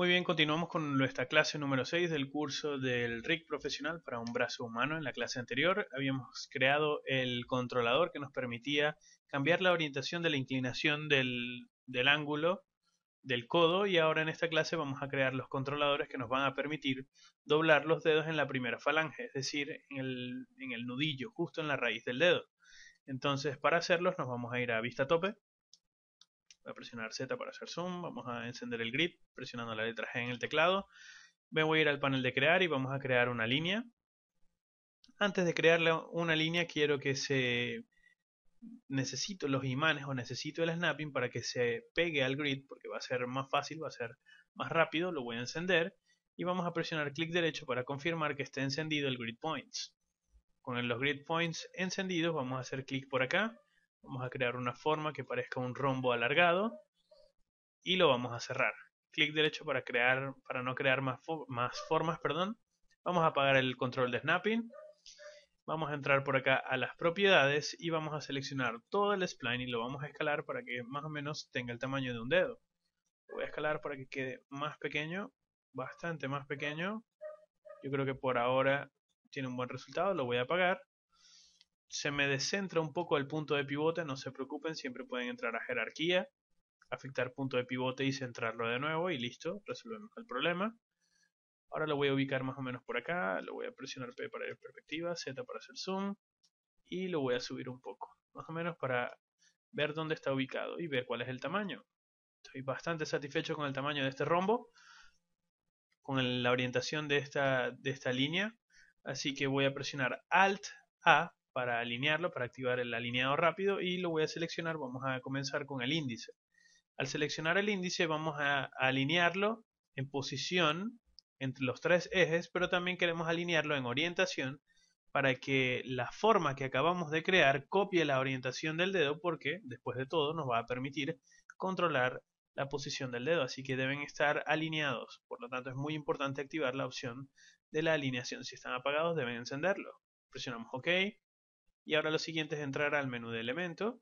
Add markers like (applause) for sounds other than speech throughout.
Muy bien, continuamos con nuestra clase número 6 del curso del RIC profesional para un brazo humano. En la clase anterior habíamos creado el controlador que nos permitía cambiar la orientación de la inclinación del, ángulo del codo y ahora en esta clase vamos a crear los controladores que nos van a permitir doblar los dedos en la primera falange, es decir, en el nudillo, justo en la raíz del dedo. Entonces, para hacerlos nos vamos a ir a vista tope Voy a presionar Z para hacer zoom. Vamos a encender el grid presionando la letra G en el teclado. Me voy a ir al panel de crear y vamos a crear una línea. Antes de crear una línea quiero que se necesito los imanes o necesito el snapping para que se pegue al grid porque va a ser más fácil, va a ser más rápido, lo voy a encender y vamos a presionar clic derecho para confirmar que esté encendido el grid points. Con los grid points encendidos vamos a hacer clic por acá Vamos a crear una forma que parezca un rombo alargado y lo vamos a cerrar. Clic derecho para crear, para no crear más, más formas, perdón. Vamos a apagar el control de snapping. Vamos a entrar por acá a las propiedades y vamos a seleccionar todo el spline y lo vamos a escalar para que más o menos tenga el tamaño de un dedo. Lo voy a escalar para que quede más pequeño, bastante más pequeño. Yo creo que por ahora tiene un buen resultado, lo voy a apagar se me descentra un poco el punto de pivote, no se preocupen, siempre pueden entrar a jerarquía, afectar punto de pivote y centrarlo de nuevo y listo, resolvemos el problema. Ahora lo voy a ubicar más o menos por acá, lo voy a presionar P para ir perspectiva, Z para hacer zoom y lo voy a subir un poco, más o menos para ver dónde está ubicado y ver cuál es el tamaño. Estoy bastante satisfecho con el tamaño de este rombo, con la orientación de esta, de esta línea, así que voy a presionar Alt A para alinearlo, para activar el alineado rápido y lo voy a seleccionar. Vamos a comenzar con el índice. Al seleccionar el índice vamos a alinearlo en posición entre los tres ejes, pero también queremos alinearlo en orientación para que la forma que acabamos de crear copie la orientación del dedo porque después de todo nos va a permitir controlar la posición del dedo, así que deben estar alineados. Por lo tanto es muy importante activar la opción de la alineación. Si están apagados deben encenderlo. Presionamos OK y ahora lo siguiente es entrar al menú de elemento.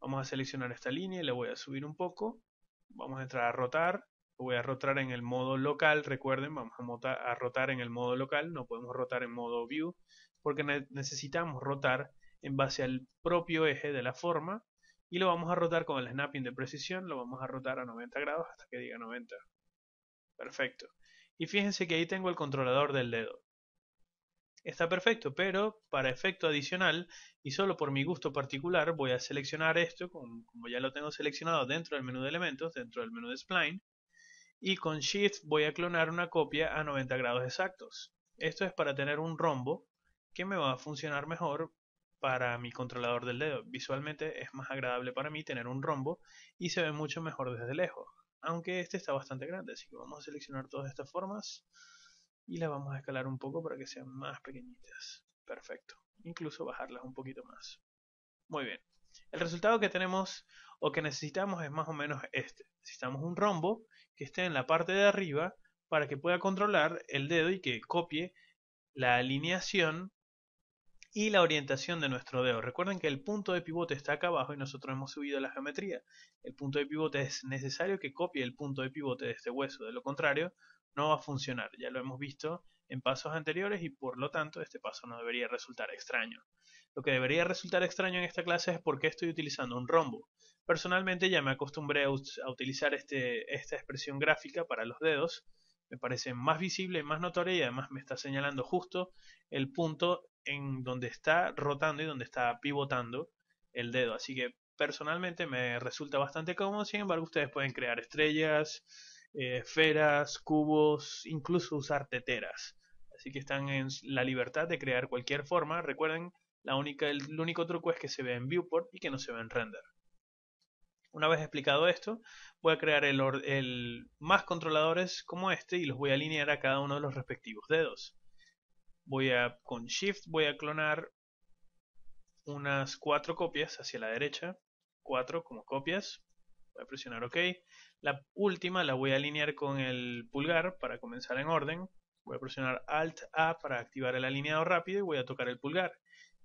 Vamos a seleccionar esta línea y le voy a subir un poco. Vamos a entrar a rotar. Lo voy a rotar en el modo local. Recuerden, vamos a rotar en el modo local. No podemos rotar en modo view porque necesitamos rotar en base al propio eje de la forma. Y lo vamos a rotar con el snapping de precisión. Lo vamos a rotar a 90 grados hasta que diga 90. Perfecto. Y fíjense que ahí tengo el controlador del dedo. Está perfecto, pero para efecto adicional y solo por mi gusto particular voy a seleccionar esto, como, ya lo tengo seleccionado dentro del menú de elementos, dentro del menú de spline, y con Shift voy a clonar una copia a 90 grados exactos. Esto es para tener un rombo que me va a funcionar mejor para mi controlador del dedo. Visualmente es más agradable para mí tener un rombo y se ve mucho mejor desde lejos, aunque este está bastante grande, así que vamos a seleccionar todas estas formas y las vamos a escalar un poco para que sean más pequeñitas. Perfecto. Incluso bajarlas un poquito más. Muy bien. El resultado que tenemos o que necesitamos es más o menos este. Necesitamos un rombo que esté en la parte de arriba para que pueda controlar el dedo y que copie la alineación y la orientación de nuestro dedo. Recuerden que el punto de pivote está acá abajo y nosotros hemos subido la geometría. El punto de pivote es necesario que copie el punto de pivote de este hueso, de lo contrario no va a funcionar, ya lo hemos visto en pasos anteriores y por lo tanto este paso no debería resultar extraño. Lo que debería resultar extraño en esta clase es por qué estoy utilizando un rombo. Personalmente ya me acostumbré a, utilizar este, esta expresión gráfica para los dedos, me parece más visible, más notoria y además me está señalando justo el punto en donde está rotando y donde está pivotando el dedo. Así que personalmente me resulta bastante cómodo, sin embargo ustedes pueden crear estrellas, eh, esferas, cubos, incluso usar teteras. Así que están en la libertad de crear cualquier forma. Recuerden, la única, el, único truco es que se ve en viewport y que no se ve en render. Una vez explicado esto, voy a crear el, más controladores como este y los voy a alinear a cada uno de los respectivos dedos. Voy a, con Shift voy a clonar unas cuatro copias hacia la derecha. Cuatro como copias. Voy a presionar OK. La última la voy a alinear con el pulgar para comenzar en orden. Voy a presionar Alt A para activar el alineado rápido y voy a tocar el pulgar.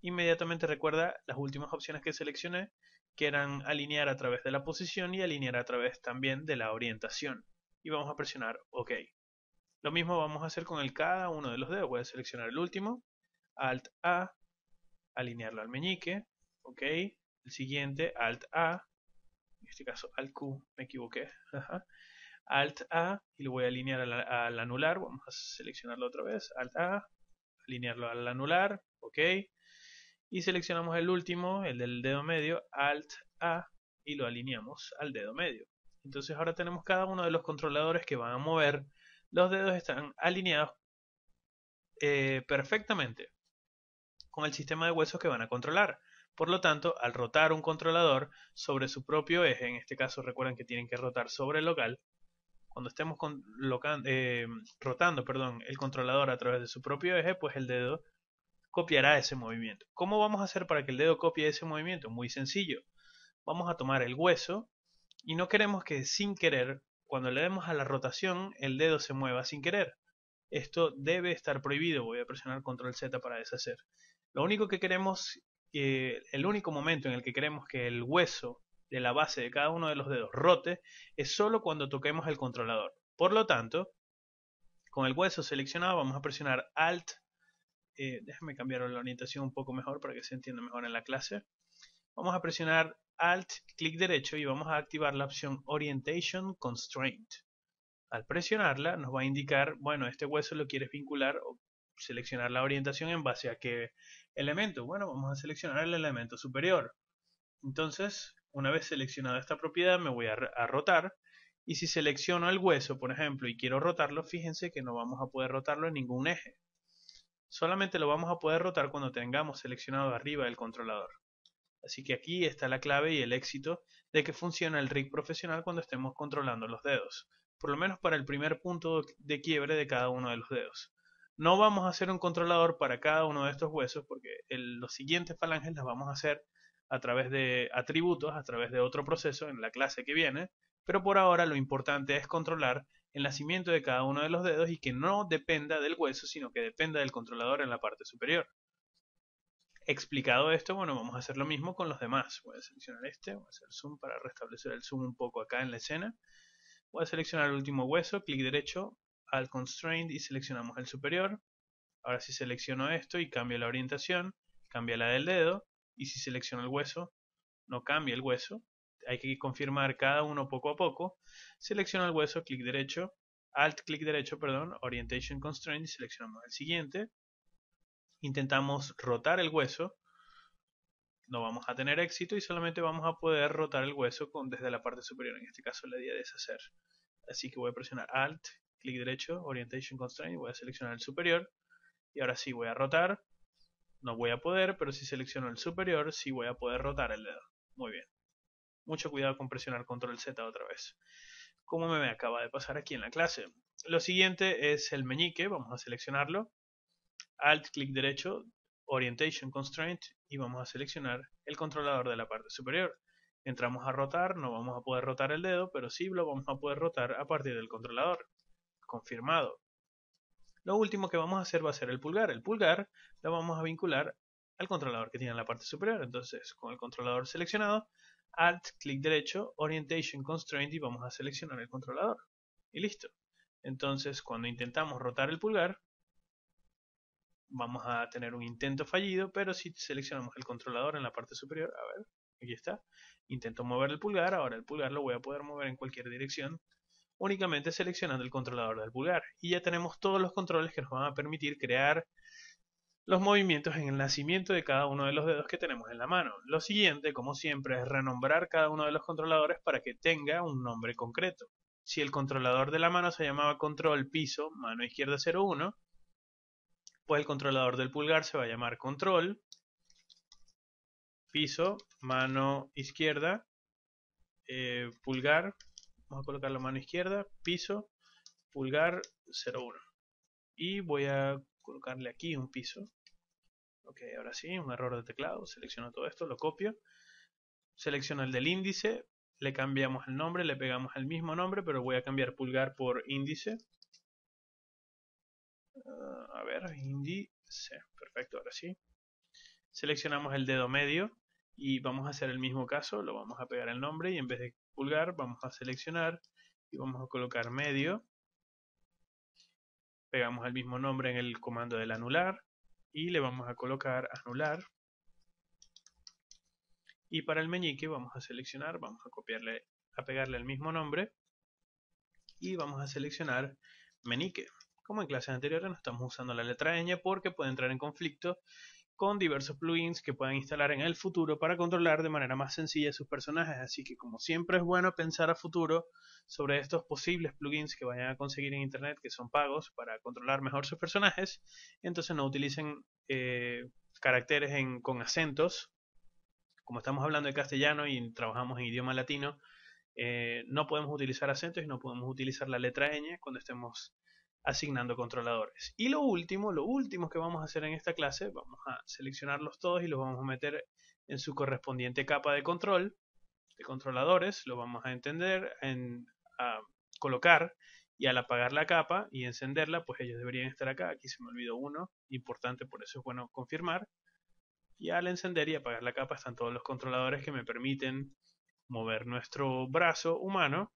Inmediatamente recuerda las últimas opciones que seleccioné, que eran alinear a través de la posición y alinear a través también de la orientación. Y vamos a presionar OK. Lo mismo vamos a hacer con el cada uno de los dedos. Voy a seleccionar el último, Alt A, alinearlo al meñique, OK. El siguiente, Alt A, en este caso Alt Q, me equivoqué, Alt A, y lo voy a alinear al, anular, vamos a seleccionarlo otra vez, Alt A, alinearlo al anular, ok, y seleccionamos el último, el del dedo medio, Alt A, y lo alineamos al dedo medio. Entonces ahora tenemos cada uno de los controladores que van a mover, los dedos están alineados eh, perfectamente con el sistema de huesos que van a controlar. Por lo tanto, al rotar un controlador sobre su propio eje, en este caso recuerden que tienen que rotar sobre el local, cuando estemos eh, rotando perdón, el controlador a través de su propio eje, pues el dedo copiará ese movimiento. ¿Cómo vamos a hacer para que el dedo copie ese movimiento? Muy sencillo. Vamos a tomar el hueso y no queremos que sin querer, cuando le demos a la rotación, el dedo se mueva sin querer. Esto debe estar prohibido. Voy a presionar control Z para deshacer. Lo único que queremos que el único momento en el que queremos que el hueso de la base de cada uno de los dedos rote es solo cuando toquemos el controlador. Por lo tanto, con el hueso seleccionado vamos a presionar Alt. Eh, déjame cambiar la orientación un poco mejor para que se entienda mejor en la clase. Vamos a presionar Alt, clic derecho y vamos a activar la opción Orientation Constraint. Al presionarla nos va a indicar, bueno, este hueso lo quieres vincular o seleccionar la orientación en base a qué elemento. Bueno, vamos a seleccionar el elemento superior. Entonces, una vez seleccionada esta propiedad, me voy a, rotar. Y si selecciono el hueso, por ejemplo, y quiero rotarlo, fíjense que no vamos a poder rotarlo en ningún eje. Solamente lo vamos a poder rotar cuando tengamos seleccionado arriba el controlador. Así que aquí está la clave y el éxito de que funciona el rig profesional cuando estemos controlando los dedos, por lo menos para el primer punto de quiebre de cada uno de los dedos. No vamos a hacer un controlador para cada uno de estos huesos porque los siguientes falanges las vamos a hacer a través de atributos, a través de otro proceso en la clase que viene, pero por ahora lo importante es controlar el nacimiento de cada uno de los dedos y que no dependa del hueso, sino que dependa del controlador en la parte superior. Explicado esto, bueno, vamos a hacer lo mismo con los demás. Voy a seleccionar este, voy a hacer zoom para restablecer el zoom un poco acá en la escena. Voy a seleccionar el último hueso, clic derecho, al constraint y seleccionamos el superior. Ahora si selecciono esto y cambio la orientación, cambia la del dedo. Y si selecciono el hueso, no cambia el hueso. Hay que confirmar cada uno poco a poco. Selecciono el hueso, clic derecho, alt clic derecho, perdón, orientation constraint y seleccionamos el siguiente. Intentamos rotar el hueso. No vamos a tener éxito y solamente vamos a poder rotar el hueso con, desde la parte superior. En este caso la idea a deshacer. Así que voy a presionar Alt clic derecho, Orientation Constraint, voy a seleccionar el superior. Y ahora sí voy a rotar. No voy a poder, pero si selecciono el superior, sí voy a poder rotar el dedo. Muy bien. Mucho cuidado con presionar Control Z otra vez. Como me acaba de pasar aquí en la clase. Lo siguiente es el meñique, vamos a seleccionarlo. Alt, clic derecho, Orientation Constraint y vamos a seleccionar el controlador de la parte superior. Entramos a rotar, no vamos a poder rotar el dedo, pero sí lo vamos a poder rotar a partir del controlador confirmado. Lo último que vamos a hacer va a ser el pulgar. El pulgar lo vamos a vincular al controlador que tiene en la parte superior. Entonces, con el controlador seleccionado, Alt, clic derecho, Orientation Constraint y vamos a seleccionar el controlador. Y listo. Entonces, cuando intentamos rotar el pulgar, vamos a tener un intento fallido, pero si seleccionamos el controlador en la parte superior, a ver, aquí está, intento mover el pulgar, ahora el pulgar lo voy a poder mover en cualquier dirección únicamente seleccionando el controlador del pulgar. Y ya tenemos todos los controles que nos van a permitir crear los movimientos en el nacimiento de cada uno de los dedos que tenemos en la mano. Lo siguiente, como siempre, es renombrar cada uno de los controladores para que tenga un nombre concreto. Si el controlador de la mano se llamaba control piso, mano izquierda 01, pues el controlador del pulgar se va a llamar control piso, mano izquierda, eh, pulgar Vamos a colocar la mano izquierda, piso, pulgar 01. Y voy a colocarle aquí un piso. Ok, ahora sí, un error de teclado. Selecciono todo esto, lo copio. Selecciono el del índice. Le cambiamos el nombre, le pegamos el mismo nombre, pero voy a cambiar pulgar por índice. Ah, a ver, índice. Perfecto, ahora sí. Seleccionamos el dedo medio y vamos a hacer el mismo caso. Lo vamos a pegar el nombre y en vez de pulgar, vamos a seleccionar y vamos a colocar medio. Pegamos el mismo nombre en el comando del anular y le vamos a colocar anular. Y para el meñique vamos a seleccionar, vamos a copiarle, a pegarle el mismo nombre y vamos a seleccionar meñique. Como en clases anteriores no estamos usando la letra ñ porque puede entrar en conflicto con diversos plugins que pueden instalar en el futuro para controlar de manera más sencilla sus personajes. Así que como siempre es bueno pensar a futuro sobre estos posibles plugins que vayan a conseguir en Internet que son pagos para controlar mejor sus personajes. Entonces no utilicen eh, caracteres con acentos. Como estamos hablando de castellano y trabajamos en idioma latino, eh, no podemos utilizar acentos y no podemos utilizar la letra ñ cuando estemos asignando controladores. Y lo último, lo último que vamos a hacer en esta clase, vamos a seleccionarlos todos y los vamos a meter en su correspondiente capa de control, de controladores, lo vamos a entender, en, a colocar y al apagar la capa y encenderla, pues ellos deberían estar acá. Aquí se me olvidó uno, importante, por eso es bueno confirmar. Y al encender y apagar la capa están todos los controladores que me permiten mover nuestro brazo humano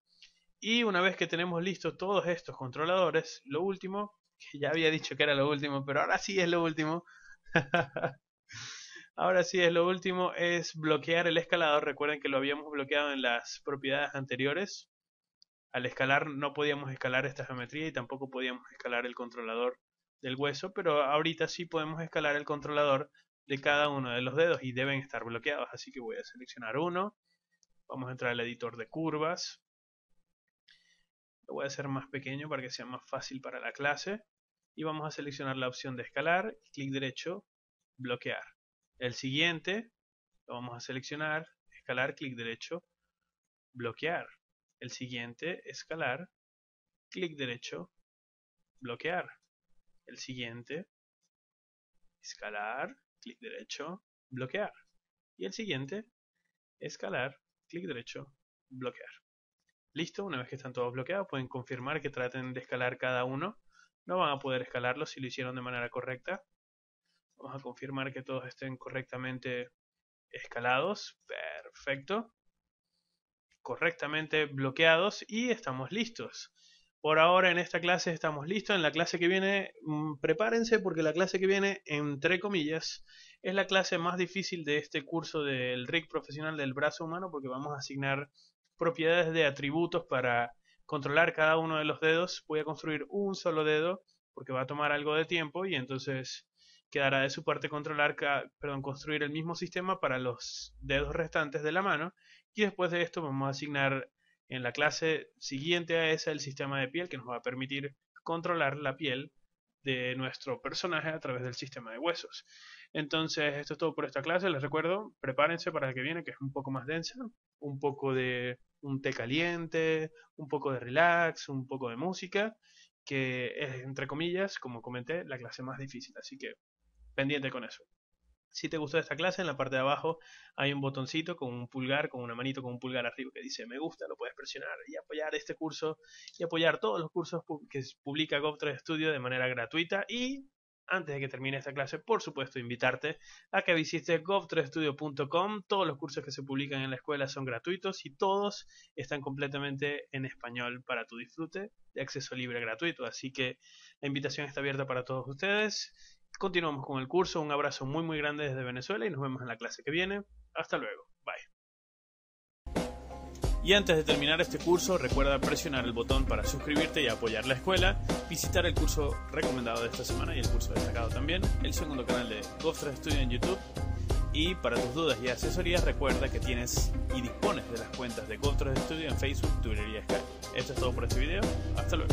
y una vez que tenemos listos todos estos controladores, lo último, que ya había dicho que era lo último, pero ahora sí es lo último. (laughs) ahora sí es lo último, es bloquear el escalador. Recuerden que lo habíamos bloqueado en las propiedades anteriores. Al escalar no podíamos escalar esta geometría y tampoco podíamos escalar el controlador del hueso, pero ahorita sí podemos escalar el controlador de cada uno de los dedos y deben estar bloqueados. Así que voy a seleccionar uno. Vamos a entrar al editor de curvas lo voy a hacer más pequeño para que sea más fácil para la clase. Y vamos a seleccionar la opción de escalar, clic derecho, bloquear. El siguiente lo vamos a seleccionar, escalar, clic derecho, bloquear. El siguiente, escalar, clic derecho, bloquear. El siguiente, escalar, clic derecho, bloquear. Y el siguiente, escalar, clic derecho, bloquear. Listo, una vez que están todos bloqueados, pueden confirmar que traten de escalar cada uno. No van a poder escalarlo si lo hicieron de manera correcta. Vamos a confirmar que todos estén correctamente escalados. Perfecto. Correctamente bloqueados y estamos listos. Por ahora en esta clase estamos listos. En la clase que viene, mm, prepárense porque la clase que viene, entre comillas, es la clase más difícil de este curso del RIC profesional del brazo humano porque vamos a asignar propiedades de atributos para controlar cada uno de los dedos. Voy a construir un solo dedo porque va a tomar algo de tiempo y entonces quedará de su parte controlar, perdón, construir el mismo sistema para los dedos restantes de la mano y después de esto vamos a asignar en la clase siguiente a esa el sistema de piel que nos va a permitir controlar la piel de nuestro personaje a través del sistema de huesos. Entonces, esto es todo por esta clase. Les recuerdo, prepárense para la que viene, que es un poco más densa, un poco de un té caliente, un poco de relax, un poco de música, que es, entre comillas, como comenté, la clase más difícil. Así que pendiente con eso. Si te gustó esta clase, en la parte de abajo hay un botoncito con un pulgar, con una manito con un pulgar arriba que dice me gusta, lo puedes presionar y apoyar este curso y apoyar todos los cursos que publica GovTrade Studio de manera gratuita y antes de que termine esta clase, por supuesto, invitarte a que visites gov Todos los cursos que se publican en la escuela son gratuitos y todos están completamente en español para tu disfrute de acceso libre gratuito. Así que la invitación está abierta para todos ustedes. Continuamos con el curso. Un abrazo muy muy grande desde Venezuela y nos vemos en la clase que viene. Hasta luego. Bye. Y antes de terminar este curso, recuerda presionar el botón para suscribirte y apoyar la escuela, visitar el curso recomendado de esta semana y el curso destacado también, el segundo canal de Gofra Studio en YouTube. Y para tus dudas y asesorías, recuerda que tienes y dispones de las cuentas de de Studio en Facebook, Twitter y Skype. Esto es todo por este video. Hasta luego.